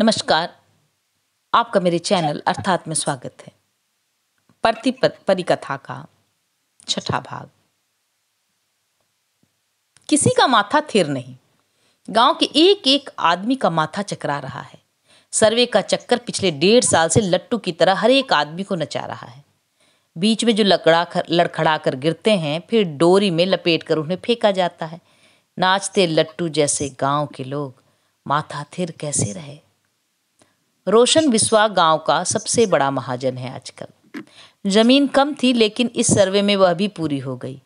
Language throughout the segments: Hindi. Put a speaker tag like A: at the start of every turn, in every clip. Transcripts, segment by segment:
A: नमस्कार आपका मेरे चैनल अर्थात में स्वागत है परती परिकथा का छठा भाग किसी का माथा थिर नहीं गांव के एक एक आदमी का माथा चकरा रहा है सर्वे का चक्कर पिछले डेढ़ साल से लट्टू की तरह हर एक आदमी को नचा रहा है बीच में जो लकड़ा खर, लड़खड़ा कर गिरते हैं फिर डोरी में लपेट कर उन्हें फेंका जाता है नाचते लट्टू जैसे गांव के लोग माथा थिर कैसे रहे रोशन बिस्वा गांव का सबसे बड़ा महाजन है आजकल जमीन कम थी लेकिन इस सर्वे में वह भी पूरी हो गई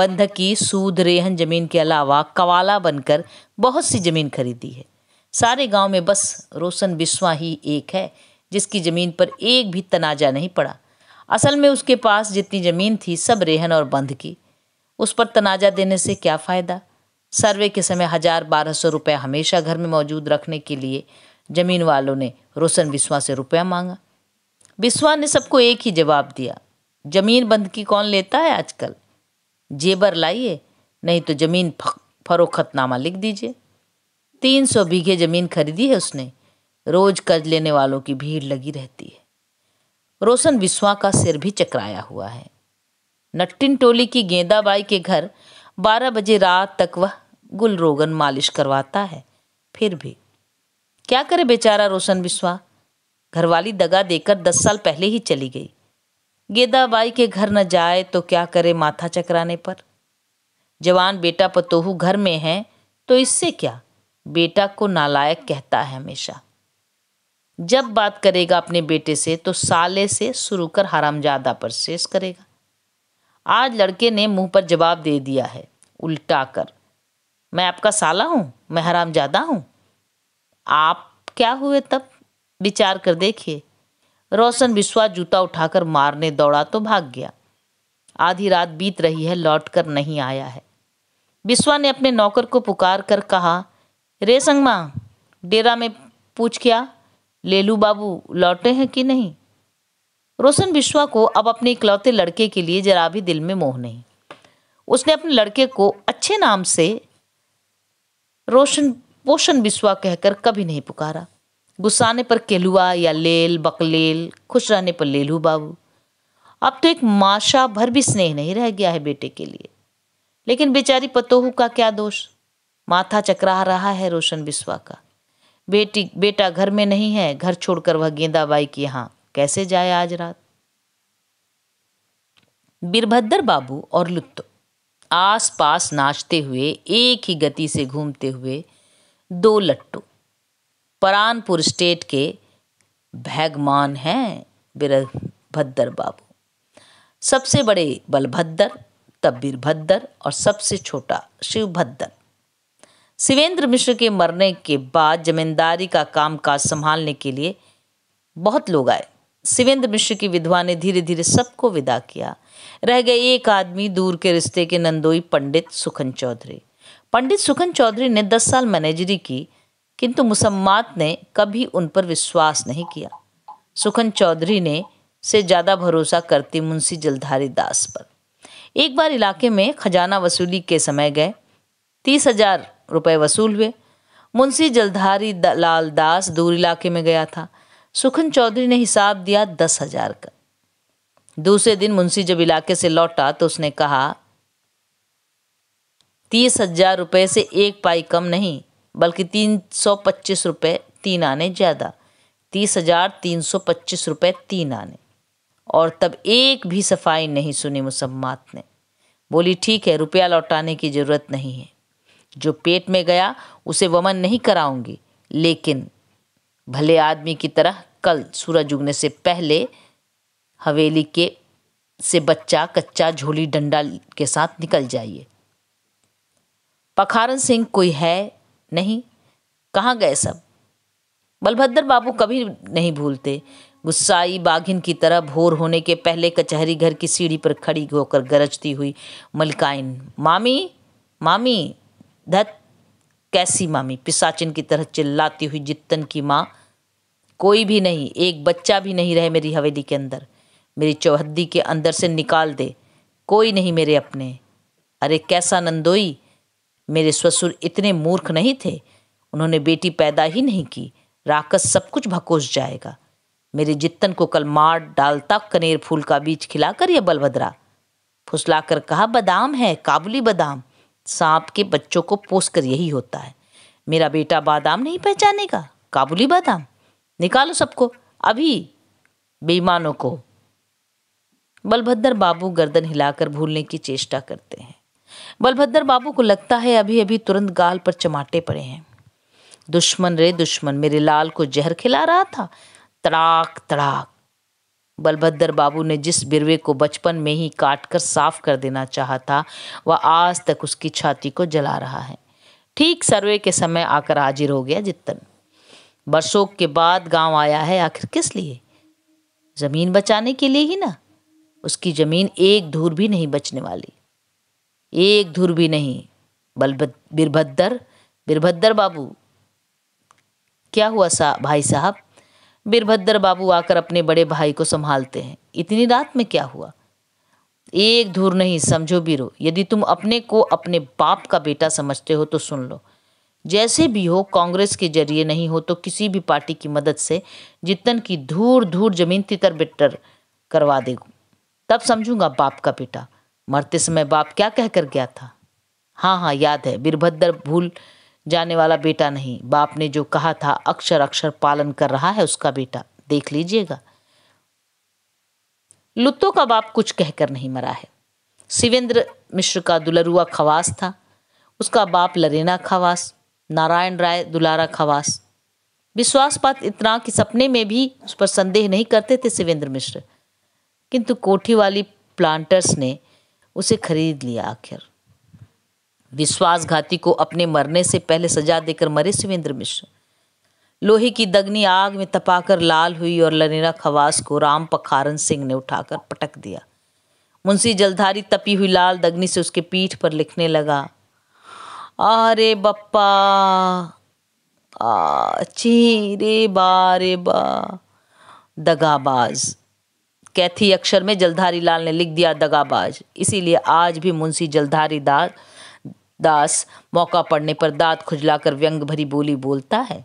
A: बंधक की सूद रेहन जमीन के अलावा कवाला बनकर बहुत सी जमीन खरीदी है सारे गांव में बस रोशन बिस्वा ही एक है जिसकी ज़मीन पर एक भी तनाजा नहीं पड़ा असल में उसके पास जितनी ज़मीन थी सब रेहन और बंध की उस पर तनाजा देने से क्या फ़ायदा सर्वे के समय हज़ार बारह सौ रुपये हमेशा घर में मौजूद रखने के लिए जमीन वालों ने रोशन बिस्वा से रुपया मांगा बिस्वा ने सबको एक ही जवाब दिया जमीन बंद की कौन लेता है आजकल जेबर लाइए नहीं तो जमीन फरोखतनामा लिख दीजिए तीन सौ बीघे जमीन खरीदी है उसने रोज कर्ज लेने वालों की भीड़ लगी रहती है रोशन बिस्वा का सिर भी चकराया हुआ है नट्टिन टोली की गेंदाबाई के घर बारह बजे रात तक वह गुलरोगन मालिश करवाता है फिर भी क्या करे बेचारा रोशन बिस्वा घरवाली दगा देकर दस साल पहले ही चली गई गेदाबाई के घर न जाए तो क्या करे माथा चकराने पर जवान बेटा पतोहू घर में है तो इससे क्या बेटा को नालायक कहता है हमेशा जब बात करेगा अपने बेटे से तो साले से शुरू कर हरामजादा पर शेष करेगा आज लड़के ने मुंह पर जवाब दे दिया है उल्टा कर मैं आपका साला हूँ मैं हरामजादा हूँ आप क्या हुए तब विचार कर देखिए रोशन विश्वास जूता उठाकर मारने दौड़ा तो भाग गया आधी रात बीत रही है लौट कर नहीं आया है विश्वा ने अपने नौकर को पुकार कर कहा रे संगमा डेरा में पूछ क्या लेलू बाबू लौटे हैं कि नहीं रोशन बिश्वा को अब अपने इकलौते लड़के के लिए जरा भी दिल में मोह नहीं उसने अपने लड़के को अच्छे नाम से रोशन पोषण बिस्वा कहकर कभी नहीं पुकारा गुस्साने पर केलुआ या लेल बकलेल खुश रहने पर लेलू बाबू अब तो एक माशा भर भी स्नेह नहीं रह गया है बेटे के लिए लेकिन बेचारी पतोहू का क्या दोष माथा चकरा रहा है रोशन बिस्वा का बेटी बेटा घर में नहीं है घर छोड़कर वह गेंदाबाई की यहाँ कैसे जाए आज रात बीरभद्र बाबू और लुत्तो आस पास नाचते हुए एक ही गति से घूमते हुए दो लट्टू परानपुर स्टेट के भैगमान हैं वीरभद्र बाबू सबसे बड़े बलभद्र तब वीरभद्र और सबसे छोटा शिवभद्र शिवेंद्र मिश्र के मरने के बाद जमींदारी का काम काज संभालने के लिए बहुत लोग आए शिवेंद्र मिश्र की विधवा ने धीरे धीरे सबको विदा किया रह गए एक आदमी दूर के रिश्ते के नंदोई पंडित सुखन चौधरी पंडित सुखन चौधरी ने दस साल मैनेजरी की किंतु मुसम्मात ने कभी उन पर विश्वास नहीं किया सुखन चौधरी ने से ज़्यादा भरोसा करती मुंशी जलधारी दास पर एक बार इलाके में खजाना वसूली के समय गए तीस हजार रुपये वसूल हुए मुंशी जलधारी द, लाल दास दूर इलाके में गया था सुखन चौधरी ने हिसाब दिया दस हजार का दूसरे दिन मुंशी जब इलाके से लौटा तो उसने कहा तीस हजार रुपये से एक पाई कम नहीं बल्कि तीन सौ पच्चीस रुपये तीन आने ज़्यादा तीस हजार तीन सौ पच्चीस रुपये तीन आने और तब एक भी सफाई नहीं सुनी मुसम्मात ने बोली ठीक है रुपया लौटाने की ज़रूरत नहीं है जो पेट में गया उसे वमन नहीं कराऊंगी लेकिन भले आदमी की तरह कल सूरज उगने से पहले हवेली के से बच्चा कच्चा झोली डंडा के साथ निकल जाइए पखारन सिंह कोई है नहीं कहाँ गए सब बलभद्र बाबू कभी नहीं भूलते गुस्साई बाघिन की तरह भोर होने के पहले कचहरी घर की सीढ़ी पर खड़ी होकर गरजती हुई मलकाइन मामी मामी धत कैसी मामी पिसाचिन की तरह चिल्लाती हुई जितन की माँ कोई भी नहीं एक बच्चा भी नहीं रहे मेरी हवेली के अंदर मेरी चौहद्दी के अंदर से निकाल दे कोई नहीं मेरे अपने अरे कैसा नंदोई मेरे ससुर इतने मूर्ख नहीं थे उन्होंने बेटी पैदा ही नहीं की राकस सब कुछ भकोस जाएगा मेरे जितन को कल मार डालता कनेर फूल का बीज खिलाकर यह बलभद्रा फुसलाकर कहा बादाम है काबुली बादाम सांप के बच्चों को पोस कर यही होता है मेरा बेटा बादाम नहीं पहचानेगा काबुली बादाम निकालो सबको अभी बेईमानों को बलभद्र बाबू गर्दन हिलाकर भूलने की चेष्टा करते हैं बलभद्र बाबू को लगता है अभी अभी तुरंत गाल पर चमाटे पड़े हैं दुश्मन रे दुश्मन मेरे लाल को जहर खिला रहा था तड़ाक तड़ाक बलभद्र बाबू ने जिस बिरवे को बचपन में ही काट कर साफ कर देना चाहा था वह आज तक उसकी छाती को जला रहा है ठीक सर्वे के समय आकर हाजिर हो गया जितन बरसों के बाद गांव आया है आखिर किस लिए ज़मीन बचाने के लिए ही ना उसकी ज़मीन एक धूर भी नहीं बचने वाली एक धुर भी नहीं बल बीरभद्र बीरभद्र बाबू क्या हुआ सा भाई साहब बीरभद्र बाबू आकर अपने बड़े भाई को संभालते हैं इतनी रात में क्या हुआ एक धूर नहीं समझो बीरो यदि तुम अपने को अपने बाप का बेटा समझते हो तो सुन लो जैसे भी हो कांग्रेस के जरिए नहीं हो तो किसी भी पार्टी की मदद से जितन की धूर धूर जमीन तितर बिटर करवा देगू तब समझूंगा बाप का बेटा मरते समय बाप क्या कह कर गया था हाँ हाँ याद है वीरभद्र भूल जाने वाला बेटा नहीं बाप ने जो कहा था अक्षर अक्षर पालन कर रहा है उसका बेटा देख लीजिएगा लुत्तो का बाप कुछ कहकर नहीं मरा है शिवेंद्र मिश्र का दुलरुआ खवास था उसका बाप लरेना खवास नारायण राय दुलारा खवास विश्वास पात इतना कि सपने में भी उस पर संदेह नहीं करते थे शिवेंद्र मिश्र किंतु कोठी वाली प्लांटर्स ने उसे खरीद लिया आखिर विश्वासघाती को अपने मरने से पहले सजा देकर मरे सुवेंद्र मिश्र लोहे की दगनी आग में तपाकर लाल हुई और लनेरा खवास को राम पखारन सिंह ने उठाकर पटक दिया मुंशी जलधारी तपी हुई लाल दगनी से उसके पीठ पर लिखने लगा अरे बप्पा आ ची रे बा रे बा दगाबाज़ कैथी अक्षर में जलधारी लाल ने लिख दिया दगाबाज इसीलिए आज भी मुंशी जलधारी दार दास मौका पड़ने पर दांत खुजलाकर व्यंग भरी बोली बोलता है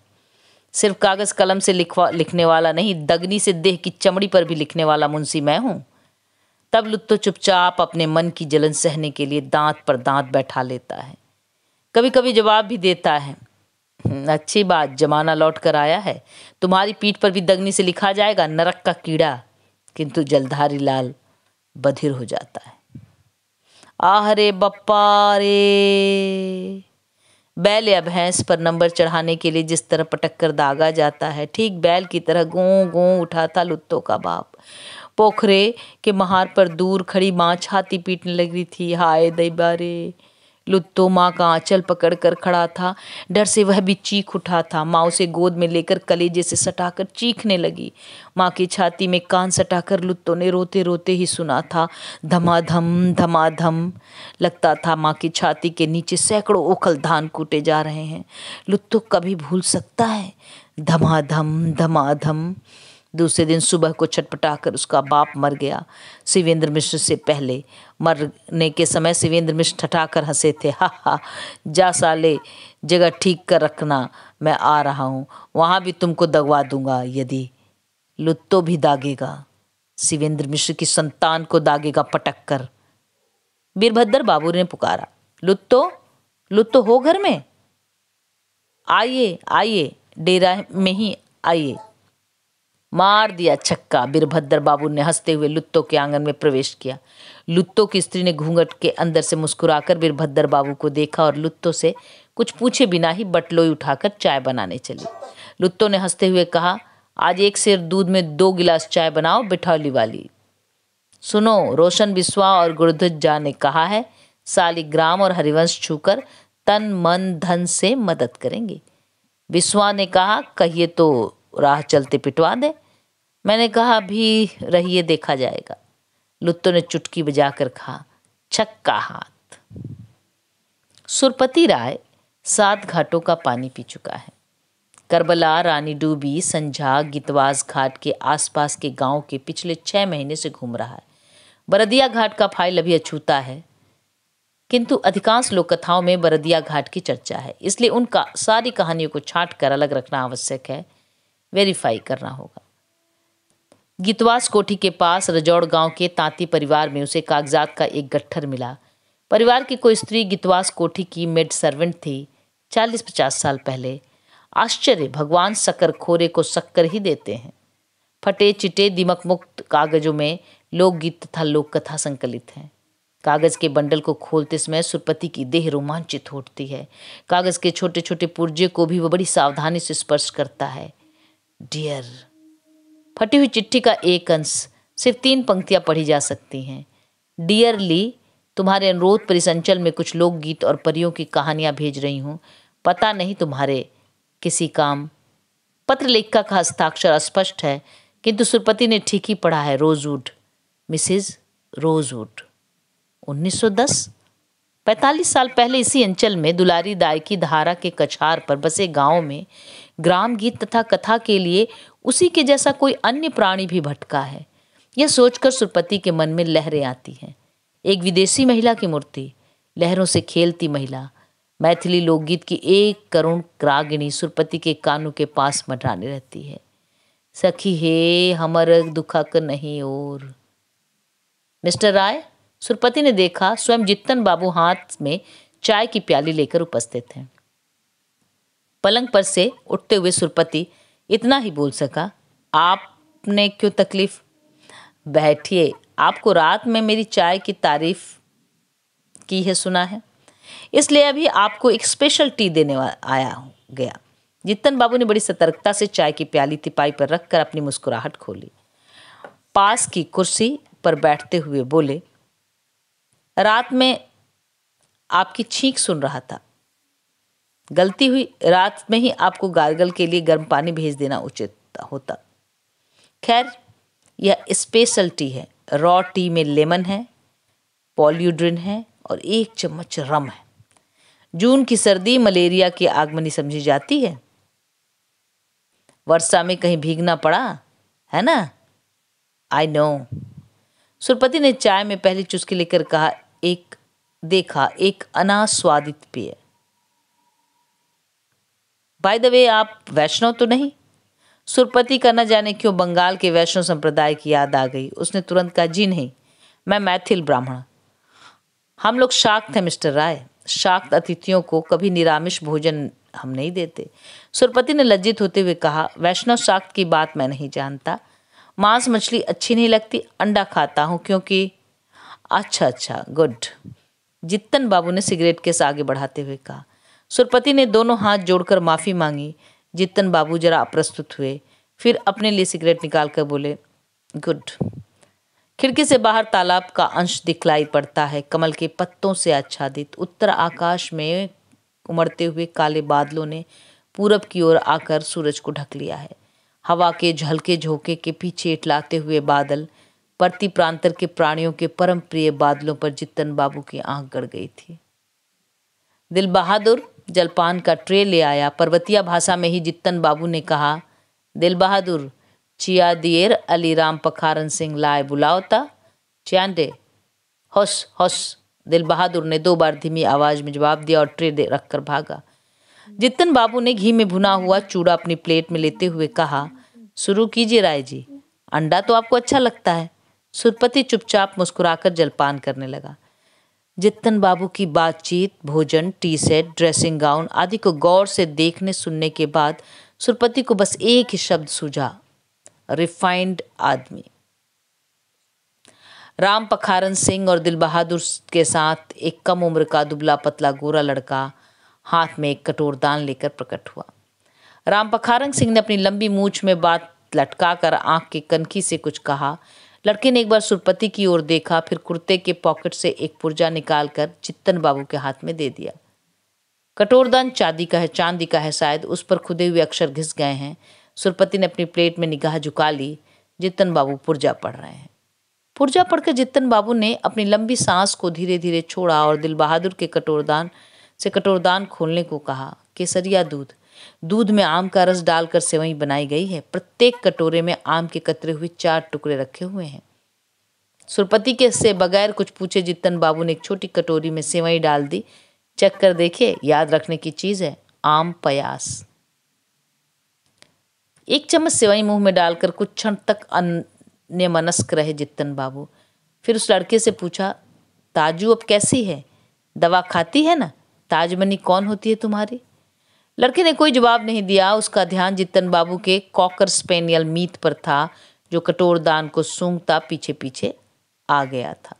A: सिर्फ कागज़ कलम से लिखवा लिखने वाला नहीं दगनी से देह की चमड़ी पर भी लिखने वाला मुंशी मैं हूँ तब लुत्तो चुपचाप अपने मन की जलन सहने के लिए दांत पर दांत बैठा लेता है कभी कभी जवाब भी देता है हम्म, अच्छी बात जमाना लौट कर आया है तुम्हारी पीठ पर भी दगनी से लिखा जाएगा नरक का कीड़ा किंतु जलधारी लाल बधिर हो जाता है आह रे बप्पा रे बैल या भैंस पर नंबर चढ़ाने के लिए जिस तरह पटक कर दागा जाता है ठीक बैल की तरह गों गों उठाता लुत्तों का बाप पोखरे के महार पर दूर खड़ी माँ छाती पीटने लग रही थी हाय दई बारे लुत्तो माँ का आंचल पकड़ कर खड़ा था डर से वह भी चीख उठा था माँ उसे गोद में लेकर कलेजे से सटाकर चीखने लगी माँ की छाती में कान सटाकर लुत्तो ने रोते रोते ही सुना था धमाधम धमाधम लगता था माँ की छाती के नीचे सैकड़ों ओखल धान कूटे जा रहे हैं लुत्तो कभी भूल सकता है धमाधम धमाधम दूसरे दिन सुबह को छटपटाकर उसका बाप मर गया शिवेंद्र मिश्र से पहले मरने के समय शिवेंद्र मिश्र कर हंसे थे हा हा जा साले जगह ठीक कर रखना मैं आ रहा हूँ वहाँ भी तुमको दगवा दूंगा यदि लुत्तो भी दागेगा शिवेंद्र मिश्र की संतान को दागेगा पटक कर वीरभद्र बाबू ने पुकारा लुत्तो लुत्तो हो घर में आइए आइए डेरा में ही आइए मार दिया छक्का वीरभद्र बाबू ने हंसते हुए लुत्तो के आंगन में प्रवेश किया लुत्तो की स्त्री ने घूंघट के अंदर से मुस्कुराकर वीरभद्र बाबू को देखा और लुत्तो से कुछ पूछे बिना ही बटलोई उठाकर चाय बनाने चली लुत्तो ने हंसते हुए कहा आज एक सिर दूध में दो गिलास चाय बनाओ बिठौली वाली सुनो रोशन बिस्वा और गुरुध्वज झा ने कहा है सालिग्राम और हरिवंश छूकर तन मन धन से मदद करेंगे बिस्वा ने कहा कहिए तो राह चलते पिटवा दें मैंने कहा भी रहिए देखा जाएगा लुत्तो ने चुटकी बजा कर कहा छक्का हाथ सुरपति राय सात घाटों का पानी पी चुका है करबला रानी डूबी संझा गितवास घाट के आसपास के गांव के पिछले छः महीने से घूम रहा है बरदिया घाट का फाइल अभी अछूता है किंतु अधिकांश लोक कथाओं में बरदिया घाट की चर्चा है इसलिए उनका सारी कहानियों को छाट कर अलग रखना आवश्यक है वेरीफाई करना होगा गीतवास कोठी के पास रजौड़ गांव के तांती परिवार में उसे कागजात का एक गट्ठर मिला परिवार की कोई स्त्री गीतवास कोठी की मेड सर्वेंट थी चालीस पचास साल पहले आश्चर्य भगवान सकर खोरे को सक्कर ही देते हैं फटे चिटे दिमक मुक्त कागजों में लोकगीत तथा लोक कथा संकलित हैं कागज के बंडल को खोलते समय सुरपति की देह रोमांचित होती है कागज के छोटे छोटे पुर्जे को भी वह बड़ी सावधानी से स्पर्श करता है डियर फटी हुई चिट्ठी का एक अंश सिर्फ तीन पंक्तियां पढ़ी जा सकती हैं डियरली तुम्हारे अनुरोध पर इस अंचल में कुछ लोकगीत और परियों की कहानियां भेज रही हूँ पता नहीं तुम्हारे किसी काम पत्र लेखिका का हस्ताक्षर अस्पष्ट है किंतु सुरपति ने ठीक ही पढ़ा है रोजवुड मिसिज रोजवुड 1910 45 साल पहले इसी अंचल में दुलारी दाई की धारा के कछार पर बसे गांव में ग्राम गीत तथा कथा के लिए उसी के जैसा कोई अन्य प्राणी भी भटका है यह सोचकर सुरपति के मन में लहरें आती हैं एक विदेशी महिला की मूर्ति लहरों से खेलती महिला मैथिली लोकगीत की एक करुण रागिणी सुरपति के कानों के पास मटाने रहती है सखी हे हमर दुखक नहीं और मिस्टर राय सुरपति ने देखा स्वयं जितन बाबू हाथ में चाय की प्याली लेकर उपस्थित हैं पलंग पर से उठते हुए सुरपति इतना ही बोल सका आपने क्यों तकलीफ बैठिए आपको रात में मेरी चाय की तारीफ की है सुना है इसलिए अभी आपको एक स्पेशल टी देने आया हूँ गया जितन बाबू ने बड़ी सतर्कता से चाय की प्याली तिपाई पर रखकर अपनी मुस्कुराहट खोली पास की कुर्सी पर बैठते हुए बोले रात में आपकी छींक सुन रहा था गलती हुई रात में ही आपको गार्गल के लिए गर्म पानी भेज देना उचित होता खैर यह स्पेशल टी है रॉ टी में लेमन है पॉल्यूड्रिन है और एक चम्मच रम है जून की सर्दी मलेरिया की आगमनी समझी जाती है वर्षा में कहीं भीगना पड़ा है ना आई नो सुरपति ने चाय में पहली चुस्की लेकर कहा एक देखा एक अनास्वादित पेय बाय द वे आप वैष्णव तो नहीं सुरपति का न जाने क्यों बंगाल के वैष्णव संप्रदाय की याद आ गई उसने तुरंत कहा जी नहीं मैं मैथिल ब्राह्मण हम लोग शाक्त हैं मिस्टर राय शाक्त अतिथियों को कभी निरामिष भोजन हम नहीं देते सुरपति ने लज्जित होते हुए कहा वैष्णव शाक्त की बात मैं नहीं जानता मांस मछली अच्छी नहीं लगती अंडा खाता हूँ क्योंकि अच्छा अच्छा गुड जितन बाबू ने सिगरेट केस आगे बढ़ाते हुए कहा सुरपति ने दोनों हाथ जोड़कर माफ़ी मांगी जितन बाबू जरा अप्रस्तुत हुए फिर अपने लिए सिगरेट निकाल कर बोले गुड खिड़की से बाहर तालाब का अंश दिखलाई पड़ता है कमल के पत्तों से आच्छादित उत्तर आकाश में उमड़ते हुए काले बादलों ने पूरब की ओर आकर सूरज को ढक लिया है हवा के झलके झोंके के पीछे लाते हुए बादल परती प्रांतर के प्राणियों के परम प्रिय बादलों पर जितन बाबू की आंख गड़ गई थी दिल बहादुर जलपान का ट्रे ले आया पर्वतीय भाषा में ही जितन बाबू ने कहा दिल बहादुर चिया दियेर अली राम पखारन सिंह लाए बुलाओता च्यांडे होश होश दिल बहादुर ने दो बार धीमी आवाज में जवाब दिया और ट्रे रखकर भागा जितन बाबू ने घी में भुना हुआ चूड़ा अपनी प्लेट में लेते हुए कहा शुरू कीजिए राय जी अंडा तो आपको अच्छा लगता है सुरपति चुपचाप मुस्कुराकर जलपान करने लगा जितन बाबू की बातचीत भोजन टी सेट ड्रेसिंग गाउन आदि को गौर से देखने सुनने के बाद सुरपति को बस एक ही शब्द सूझा रिफाइंड आदमी राम पखारन सिंह और दिल बहादुर के साथ एक कम उम्र का दुबला पतला गोरा लड़का हाथ में एक कटोर दान लेकर प्रकट हुआ राम पखारन सिंह ने अपनी लंबी मूछ में बात लटकाकर आंख की कनखी से कुछ कहा लड़के ने एक बार सुरपति की ओर देखा फिर कुर्ते के पॉकेट से एक पुर्जा निकालकर चित्तन बाबू के हाथ में दे दिया कटोरदान चांदी का है चांदी का है शायद उस पर खुदे हुए अक्षर घिस गए हैं सुरपति ने अपनी प्लेट में निगाह झुका ली जितन बाबू पुर्जा पढ़ रहे हैं पुर्जा पढ़कर जितन बाबू ने अपनी लंबी सांस को धीरे धीरे छोड़ा और दिल बहादुर के कटोरदान से कटोरदान खोलने को कहा केसरिया दूध दूध में आम का रस डालकर सेवई बनाई गई है प्रत्येक कटोरे में आम के कतरे हुए चार टुकड़े रखे हुए हैं सुरपति के से बगैर कुछ पूछे जितन बाबू ने एक छोटी कटोरी में सेवई डाल दी चेक कर देखे याद रखने की चीज़ है आम प्यास एक चम्मच सेवई मुंह में डालकर कुछ क्षण तक अन्य मनस्क रहे जितन बाबू फिर उस लड़के से पूछा ताजू अब कैसी है दवा खाती है ना ताजमनी कौन होती है तुम्हारी लड़के ने कोई जवाब नहीं दिया उसका ध्यान जितन बाबू के कॉकर स्पेनियल मीत पर था जो कटोर दान को सूंघता पीछे पीछे आ गया था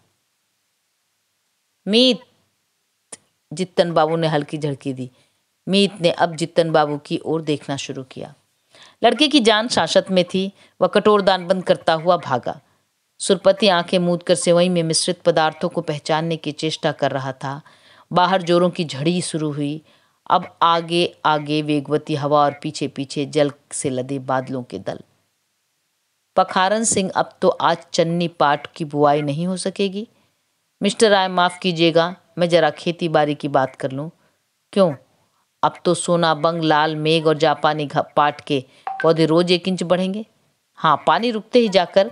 A: मीत जितन बाबू ने हल्की झड़की दी मीत ने अब जितन बाबू की ओर देखना शुरू किया लड़के की जान शासत में थी वह कटोर दान बंद करता हुआ भागा सुरपति आंखें मूद कर सेवई में मिश्रित पदार्थों को पहचानने की चेष्टा कर रहा था बाहर जोरों की झड़ी शुरू हुई अब आगे आगे वेगवती हवा और पीछे पीछे जल से लदे बादलों के दल पखारन सिंह अब तो आज चन्नी पाट की बुआई नहीं हो सकेगी मिस्टर राय माफ़ कीजिएगा मैं ज़रा खेती बाड़ी की बात कर लूं क्यों अब तो सोना बंग लाल मेघ और जापानी पाट के पौधे रोज एक इंच बढ़ेंगे हाँ पानी रुकते ही जाकर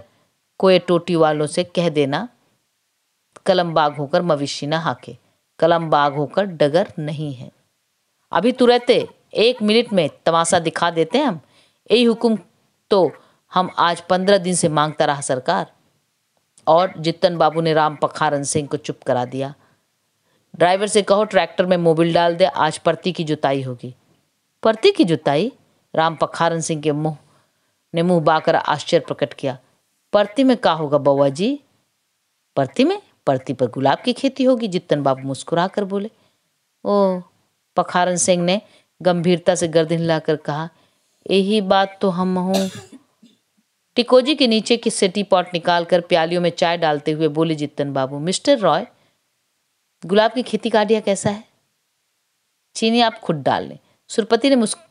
A: कोए टोटी वालों से कह देना कलम बाग होकर मवेशी ना हाके कलम बाग होकर डगर नहीं है अभी तुरंत एक मिनट में तमाशा दिखा देते हैं हम यही हुक्म तो हम आज पंद्रह दिन से मांगता रहा सरकार और जितन बाबू ने राम पखारन सिंह को चुप करा दिया ड्राइवर से कहो ट्रैक्टर में मोबिल डाल दे आज परती की जुताई होगी परती की जुताई राम पखारन सिंह के मुंह ने मुंह बाकर आश्चर्य प्रकट किया परती में का होगा बउआ जी परती में परती पर गुलाब की खेती होगी जितन बाबू मुस्कुरा कर बोले ओ पखारन सिंह ने गंभीरता से गर्दन हिलाकर कहा यही बात तो हम हूं टिकोजी के नीचे की सिटी पॉट निकालकर प्यालियों में चाय डालते हुए बोले जितन बाबू मिस्टर रॉय गुलाब की खेती का आइडिया कैसा है चीनी आप खुद डाल लें सुरपति ने मुस्क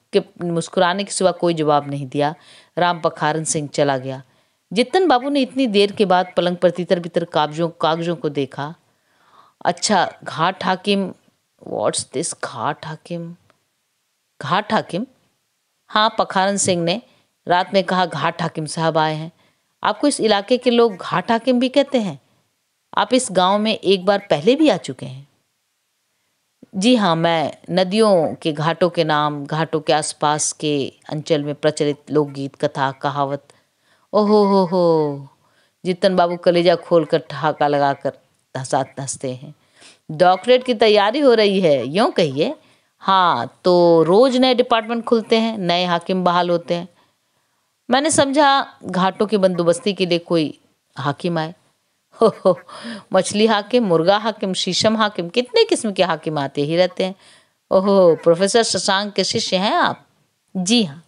A: मुस्कुराने के सिवा कोई जवाब नहीं दिया राम पखारन सिंह चला गया जितन बाबू ने इतनी देर के बाद पलंग पर तितर बितर कागजों कागजों को देखा अच्छा घाट हाकिम वॉट्स दिस घाट हाकिम घाट हाकिम हाँ पखारन सिंह ने रात में कहा घाट हाकिम साहब आए हैं आपको इस इलाके के लोग घाट हाकिम भी कहते हैं आप इस गांव में एक बार पहले भी आ चुके हैं जी हाँ मैं नदियों के घाटों के नाम घाटों के आसपास के अंचल में प्रचलित लोकगीत कथा कहावत ओहो हो हो जीतन बाबू कलेजा खोल कर ठहाका लगा कर हंसते हैं डॉक्टरेट की तैयारी हो रही है यूँ कहिए हाँ तो रोज़ नए डिपार्टमेंट खुलते हैं नए हाकिम बहाल होते हैं मैंने समझा घाटों की बंदोबस्ती के लिए कोई हाकिम आए हो हो मछली हाकिम मुर्गा हाकिम शीशम हाकिम कितने किस्म के हाकिम आते ही रहते हैं ओहो प्रोफेसर शशांक के शिष्य हैं आप जी हाँ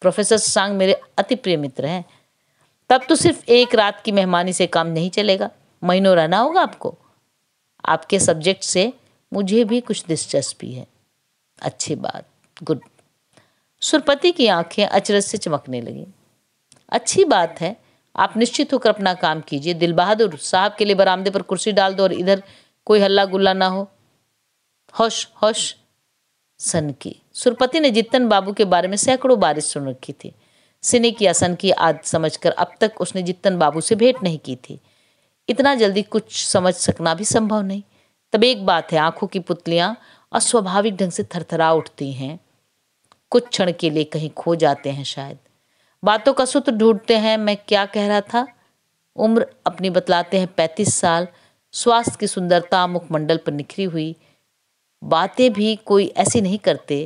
A: प्रोफेसर शशांक मेरे अति प्रिय मित्र हैं तब तो सिर्फ एक रात की मेहमानी से काम नहीं चलेगा महीनों रहना होगा आपको आपके सब्जेक्ट से मुझे भी कुछ दिलचस्पी है अच्छी बात गुड सुरपति की आंखें अचरज से चमकने लगी अच्छी बात है आप निश्चित होकर अपना काम कीजिए दिल बहादुर साहब के लिए बरामदे पर कुर्सी डाल दो और इधर कोई हल्ला गुल्ला ना हो होश होश सन की सुरपति ने जितन बाबू के बारे में सैकड़ों बारिश सुन रखी थी सिने की आसन की आद समझकर अब तक उसने जितन बाबू से भेंट नहीं की थी इतना जल्दी कुछ समझ सकना भी संभव नहीं तब एक बात है आंखों की पुतलियां अस्वाभाविक ढंग से थरथरा उठती हैं कुछ क्षण के लिए कहीं खो जाते हैं शायद बातों का सूत्र ढूंढते हैं मैं क्या कह रहा था उम्र अपनी बतलाते हैं पैंतीस साल स्वास्थ्य की सुंदरता मुखमंडल पर निखरी हुई बातें भी कोई ऐसी नहीं करते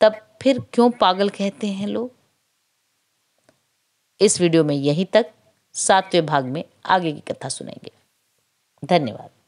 A: तब फिर क्यों पागल कहते हैं लोग इस वीडियो में यहीं तक सातवें भाग में आगे की कथा सुनेंगे धन्यवाद